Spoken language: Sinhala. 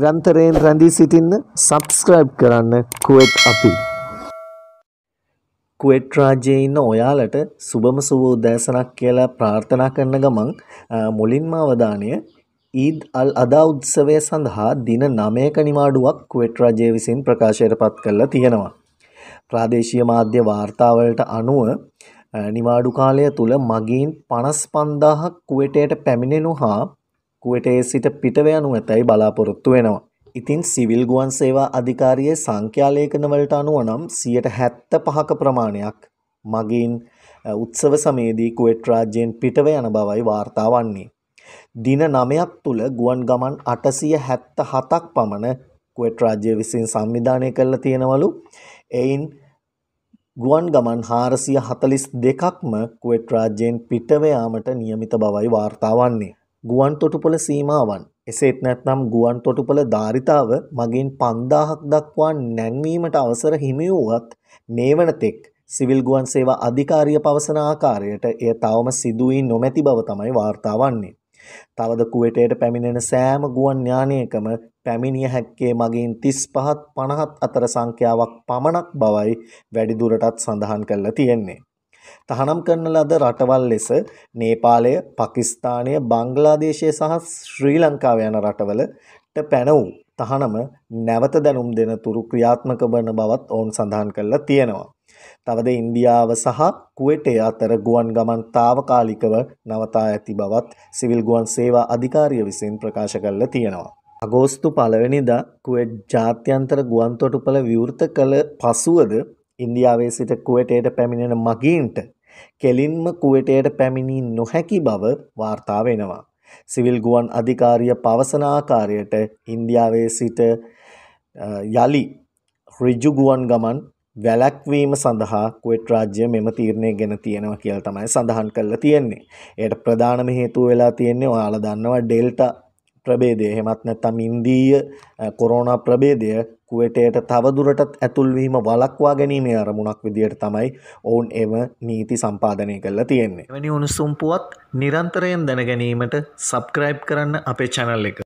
නිරන්තරයෙන් රැඳී සිටින්න සබස්ක්‍රයිබ් කරන්න කුවෙට් අපි. කුවෙට් රාජයේ ඉන්න ඔයාලට සුබම සුබ උදෑසනක් කියලා ප්‍රාර්ථනා කරන ගමන් මුලින්ම අවධානය ඊද් අල් අදා උත්සවය සඳහා දින 9ක නිමාඩුවක් කුවෙට් රාජය විසින් ප්‍රකාශයට පත් කරලා තියෙනවා. ප්‍රාදේශීය මාධ්‍ය වාර්තාවලට අනුව නිමාඩු කාලය තුල මගීන් 55000ක් කුවෙටයට පැමිණෙනු හා කුවටේ සිට පිටව යනු ඇතැයි බලාපොරොත්තු වෙනවා. ඉතින් සිවිල් ගුවන් සේවා අධිකාරියේ සංඛ්‍යාලේඛනවලට අනුව නම් 175ක ප්‍රමාණයක් මගින් උත්සව සමයේදී කුවෙට් රාජ්‍යයෙන් පිටව යන බවයි වාර්තා වන්නේ. දින 9ක් තුල ගුවන් ගමන් 877ක් පමණ කුවෙට් රාජ්‍ය විසින් සංවිධානය කරලා තියෙනවලු. එයින් ගුවන් ගමන් 442ක්ම කුවෙට් රාජ්‍යයෙන් පිටව යාමට නියමිත බවයි වාර්තා වන්නේ. ගුවන් තොටුපොළ සීමාවන් එසේත් නැත්නම් ගුවන් තොටුපළ ධාරිතාව මගින් 5000ක් දක්වා නැංවීමට අවසර හිමි වුවත් මේ වනතෙක් සිවිල් ගුවන් සේවා අධිකාරිය පවසන ආකාරයට එය තවම සිදුවී නොමැති බව තමයි වාර්තා වන්නේ. තවද කුවේටයට පැමිණෙන සෑම ගුවන් යානයකම පැමිණිය හැක්කේ මගින් 35ත් 50ත් අතර සංඛ්‍යාවක් පමණක් බවයි වැඩිදුරටත් සඳහන් කරලා තියෙන්නේ. තහනම් කරන ලද රටවල් ලෙස නේපාලය, පාකිස්තානය, බංග්ලාදේශය සහ ශ්‍රී ලංකාව යන රටවලට පැන වූ තහනම නැවත දැනුම් දෙන තුරු ක්‍රියාත්මක වන බවත් ඔවුන් සඳහන් කරලා තියෙනවා. තවද ඉන්දියාව සහ කුවටේ අතර ගුවන් ගමන් තාවකාලිකව නවතා ඇති බවත් සිවිල් ගුවන් සේවා අධිකාරිය විසින් ප්‍රකාශ කරලා තියෙනවා. අගෝස්තු පළවෙනිදා කුවට් ජාත්‍යන්තර ගුවන්තොටුපළ විවෘත කළ පසුවද ඉන්දියාවේ සිට කුවටයට පැමිණෙන මගීන්ට කෙලින්ම කුවටයට පැමිණී නොහැකි බව වාර්තා වෙනවා. සිවිල් ගුවන් අධිකාරිය පවසන ආකාරයට ඉන්දියාවේ සිට යලි ඍජු ගුවන් ගමන් වැලැක්වීම සඳහා කුවෙට් රාජ්‍ය මෙම තීරණය ගෙන තියෙනවා කියලා තමයි සඳහන් කරලා තියෙන්නේ. ඒකට ප්‍රධානම හේතුව වෙලා තියෙන්නේ ඔයාලා දන්නවා ඩෙල්ටා ප්‍රභේදය. එහෙමත් නැත්නම් ඉන්දීය කොරෝනා ප්‍රභේදය කුවටයට තවදුරටත් ඇතුල්වීම වලක්වා ගැනීමේ අරමුණක් විදියට තමයි ඔවුන් එම නීති සම්පාධනය කරලා තියෙන්නේ. වැනි උණුසුම්පුවත් නිරන්තරයෙන් දැනගැනීමට සබ්ක්‍රයිබ් කරන්න අපේ චැනල් එක.